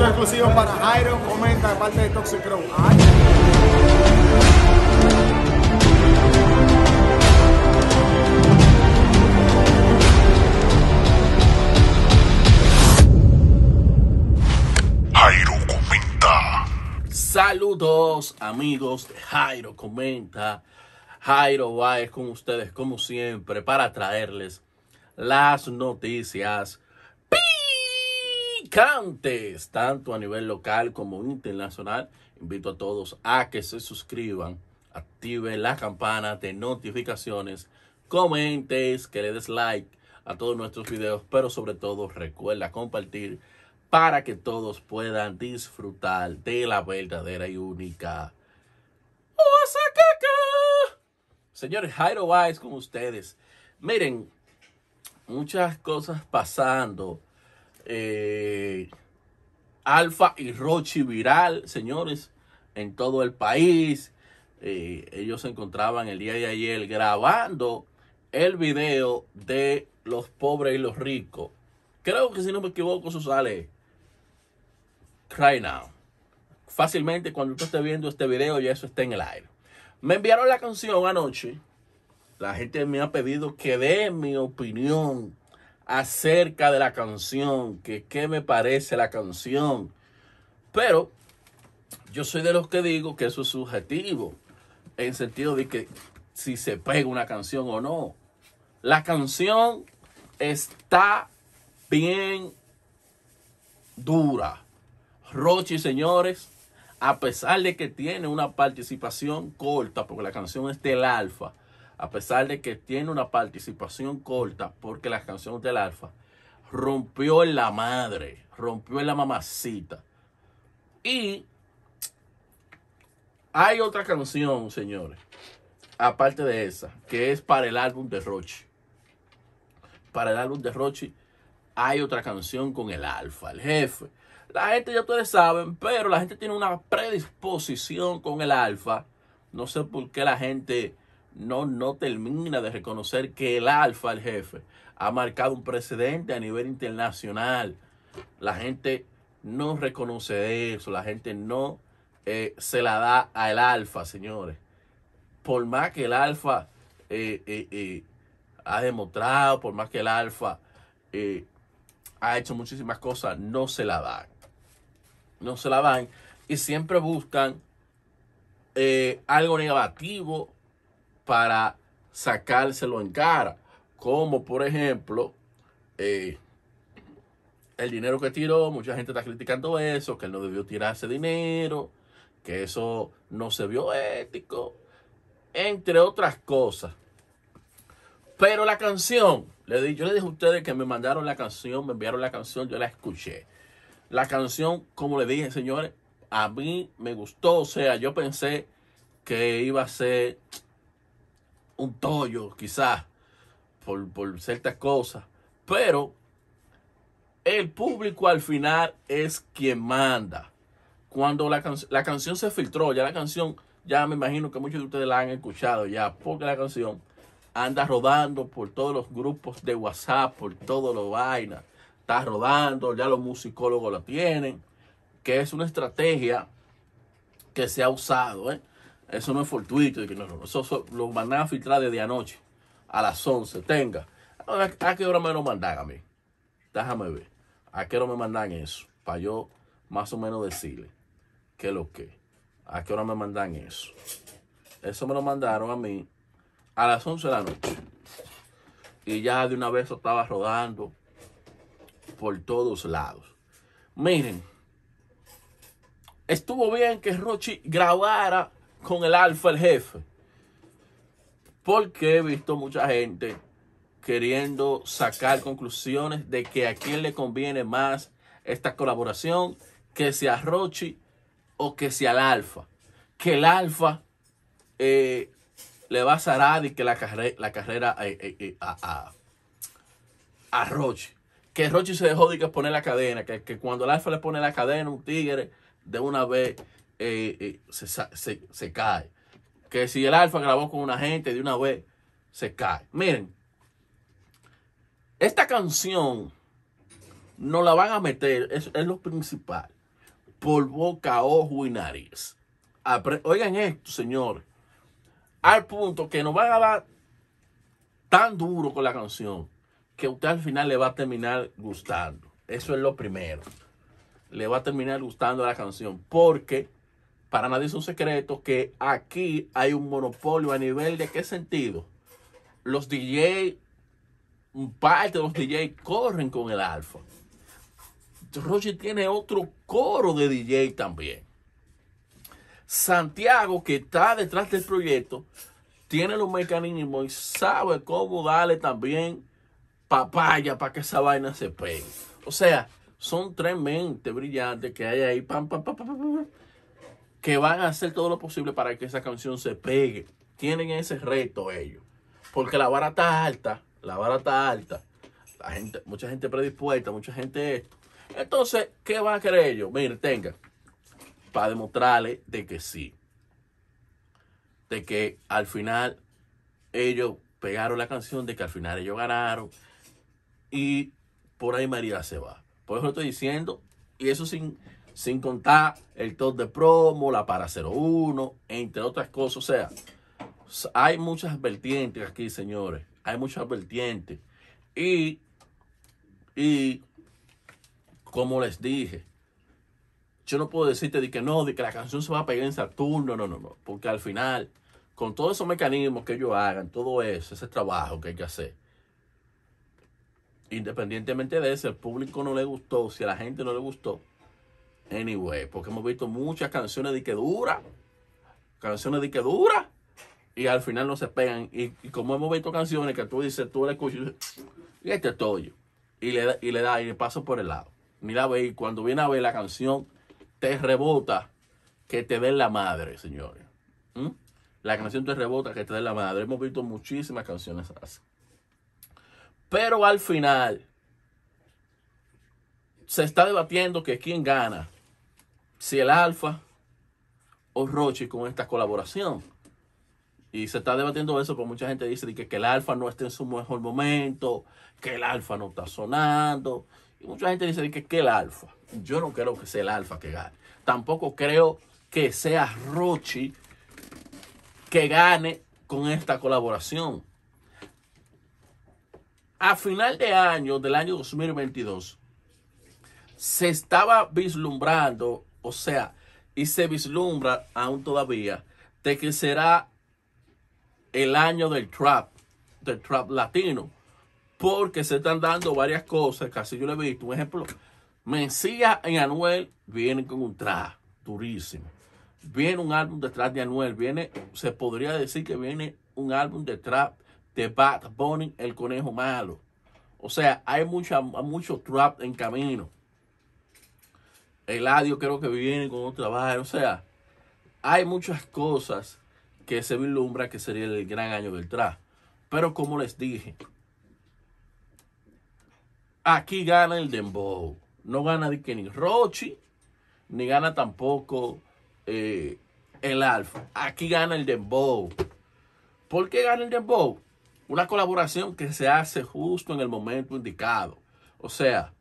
Esto es exclusivo para Jairo. Comenta de parte de Toxic Saludos amigos de Jairo comenta. Jairo es con ustedes como siempre para traerles las noticias tanto a nivel local como internacional. Invito a todos a que se suscriban, activen la campana de notificaciones, comentes, que le des like a todos nuestros videos, pero sobre todo recuerda compartir para que todos puedan disfrutar de la verdadera y única Oaxaca. Señores, Jairo Wise con ustedes. Miren, muchas cosas pasando eh, Alfa y Rochi Viral, señores, en todo el país. Eh, ellos se encontraban el día de ayer grabando el video de los pobres y los ricos. Creo que si no me equivoco, eso sale right now. Fácilmente cuando usted esté viendo este video ya eso está en el aire. Me enviaron la canción anoche. La gente me ha pedido que dé mi opinión acerca de la canción, que qué me parece la canción. Pero yo soy de los que digo que eso es subjetivo, en sentido de que si se pega una canción o no. La canción está bien dura. Rochi, señores, a pesar de que tiene una participación corta, porque la canción es del alfa, a pesar de que tiene una participación corta, porque las canciones del Alfa rompió en la madre, rompió en la mamacita. Y hay otra canción, señores, aparte de esa, que es para el álbum de Roche. Para el álbum de Roche hay otra canción con el Alfa, el jefe. La gente ya ustedes saben, pero la gente tiene una predisposición con el Alfa. No sé por qué la gente no, no termina de reconocer que el alfa, el jefe, ha marcado un precedente a nivel internacional. La gente no reconoce eso, la gente no eh, se la da al alfa, señores. Por más que el alfa eh, eh, ha demostrado, por más que el alfa ha hecho muchísimas cosas, no se la dan. No se la dan y siempre buscan algo negativo para sacárselo en cara. Como por ejemplo, eh, el dinero que tiró, mucha gente está criticando eso, que él no debió tirarse dinero, que eso no se vio ético, entre otras cosas. Pero la canción, le di, yo le dije a ustedes que me mandaron la canción, me enviaron la canción, yo la escuché. La canción, como le dije, señores, a mí me gustó, o sea, yo pensé que iba a ser un tollo, quizás, por, ciertas cosas. Pero el público al final es quien manda. Cuando la, la, canción se filtró, ya la canción, ya me imagino que muchos de ustedes la han escuchado ya, porque la canción anda rodando por todos los grupos de WhatsApp, por todos los vainas. Está rodando, ya los musicólogos la tienen, que es una estrategia que se ha usado. ¿eh? Eso no es fortuito. no, eso, lo mandan a filtrar desde anoche, a las 11. Tenga. ¿A qué hora me lo mandan a mí? Déjame ver. ¿A qué hora me mandan eso? Para yo más o menos decirle qué es lo que. ¿A qué hora me mandan eso? Eso me lo mandaron a mí a las 11 de la noche. Y ya de una vez estaba rodando por todos lados. Miren, estuvo bien que Rochi grabara con el alfa, el jefe. Porque he visto mucha gente queriendo sacar conclusiones de que a quién le conviene más esta colaboración, que sea Rochi o que sea el alfa. Que el alfa eh, le va a zarar y que la, la carrera eh, eh, a, Rochi. Que Rochi se dejó de poner la cadena, que, que cuando el alfa le pone la cadena, un tigre, de una vez eh, eh, se, cae. Que si el Alfa grabó con una gente de una vez, se cae. Miren, esta canción no la van a meter, es, es lo principal, por boca, ojo y nariz. Oigan esto, señor Al punto que nos van a dar tan duro con la canción que usted al final le va a terminar gustando. Eso es lo primero. Le va a terminar gustando la canción porque para nadie es un secreto que aquí hay un monopolio a nivel de qué sentido. Los DJ, parte de los DJ corren con el alfa. Roger tiene otro coro de DJ también. Santiago, que está detrás del proyecto, tiene los mecanismos y sabe cómo darle también papaya para que esa vaina se pegue. O sea, son tres brillantes que hay ahí que van a hacer todo lo posible para que esa canción se pegue. Tienen ese reto ellos. Porque la vara está alta, la vara está alta. La gente, mucha gente predispuesta, mucha gente... Entonces, ¿qué van a querer ellos? Mire, tenga. Para demostrarle de que sí. De que al final ellos pegaron la canción, de que al final ellos ganaron. Y por ahí María se va. Por eso estoy diciendo, y eso sin, sin contar el top de promo, la para 01, entre otras cosas. O sea, hay muchas vertientes aquí, señores. Hay muchas vertientes. Y, y como les dije, yo no puedo decirte de que no, de que la canción se va a pegar en Saturno, no, no, no. Porque al final, con todos esos mecanismos que ellos hagan, todo eso, ese trabajo que hay que hacer, independientemente de eso, el público no le gustó, si a la gente no le gustó, Anyway, porque hemos visto muchas canciones de que dura, canciones de que dura, y al final no se pegan. Y, como hemos visto canciones que tú dices, tú le escuchas, y este es toyo, y le, y le da, y paso por el lado. Mira, ve, y cuando viene a ver la canción, te rebota que te den la madre, señores. ¿Mm? La canción te rebota que te den la madre. Hemos visto muchísimas canciones así. Pero al final, se está debatiendo que quién gana si el Alfa o Rochi con esta colaboración. Y se está debatiendo eso, porque mucha gente dice que, que el Alfa no está en su mejor momento, que el Alfa no está sonando. Y mucha gente dice que, que el Alfa. Yo no creo que sea el Alfa que gane. Tampoco creo que sea Rochi que gane con esta colaboración. A final de año, del año 2022, se estaba vislumbrando o sea, y se vislumbra aún todavía de que será el año del trap, del trap latino, porque se están dando varias cosas, casi yo le he visto, un ejemplo, Mencía y Anuel vienen con un trap durísimo. Viene un álbum detrás de Anuel, viene, se podría decir que viene un álbum de trap de Bad Bunny, el conejo malo. O sea, hay mucha, mucho trap en camino. Eladio creo que viene con otro trabajo. O sea, hay muchas cosas que se vislumbra que sería el gran año del tras. Pero como les dije, aquí gana el Dembow. No gana ni Kenny ni Rochi, ni gana tampoco eh, el Alfa. Aquí gana el Dembow. ¿Por qué gana el Dembow? Una colaboración que se hace justo en el momento indicado. O sea,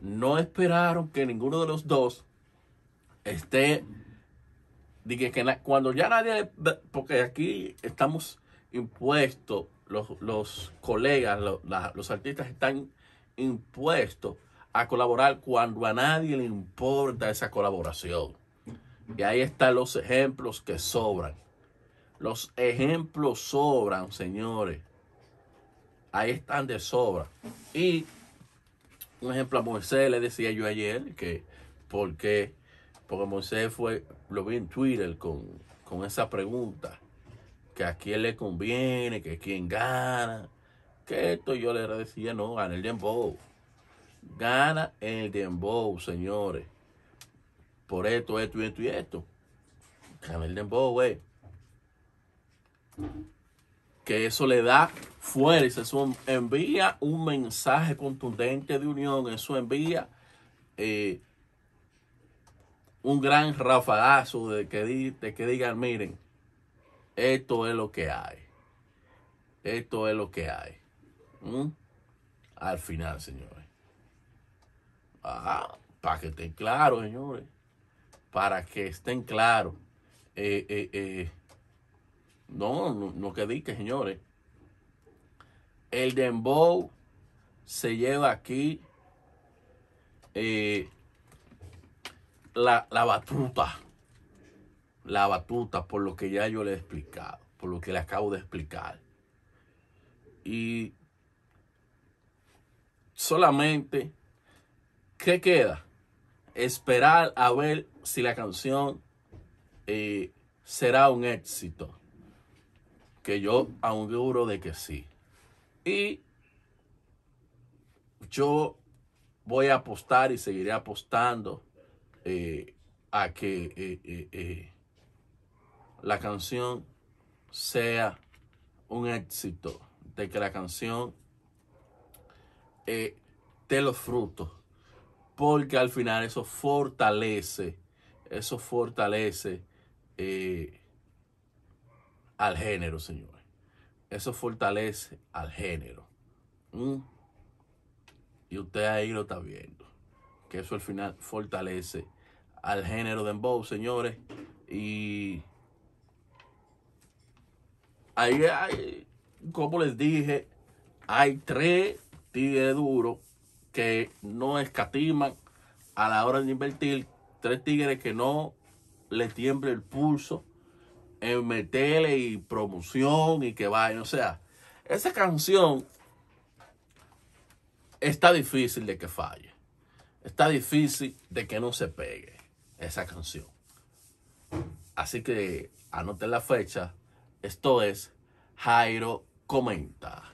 no esperaron que ninguno de los dos esté. Dije que cuando ya nadie. Porque aquí estamos impuestos, los, colegas, los, los artistas están impuestos a colaborar cuando a nadie le importa esa colaboración. Y ahí están los ejemplos que sobran. Los ejemplos sobran, señores. Ahí están de sobra. Y un ejemplo a Moisés, le decía yo ayer que porque, porque Moisés fue, lo vi en Twitter con, con esa pregunta, que a quién le conviene, que quién gana, que esto yo le decía, no, gana el Dembow, gana el Dembow, señores, por esto, esto y esto y esto, gana el Dembow, güey. Eh que eso le da fuerza, eso envía un mensaje contundente de unión, eso envía eh, un gran rafagazo de que, digan, miren, esto es lo que hay, esto es lo que hay. Al final, señores. para que estén claros, señores. Para que estén claros. Eh, eh, eh no, no, no que señores. El dembow se lleva aquí eh, la, la batuta. La batuta, por lo que ya yo le he explicado, por lo que le acabo de explicar. Y solamente, ¿qué queda? Esperar a ver si la canción eh, será un éxito. Que yo duro de que sí. Y yo voy a apostar y seguiré apostando eh, a que eh, eh, la canción sea un éxito, de que la canción dé los frutos, porque al final eso fortalece, eso fortalece al género, señores. Eso fortalece al género. Mm. Y usted ahí lo está viendo. Que eso al final fortalece al género de embos señores. Y ahí hay, como les dije, hay tres tigres duros que no escatiman a la hora de invertir. Tres tigres que no le tiembla el pulso en y promoción y que vaya, O sea, esa canción está difícil de que falle. Está difícil de que no se pegue esa canción. Así que anoten la fecha. Esto es Jairo Comenta.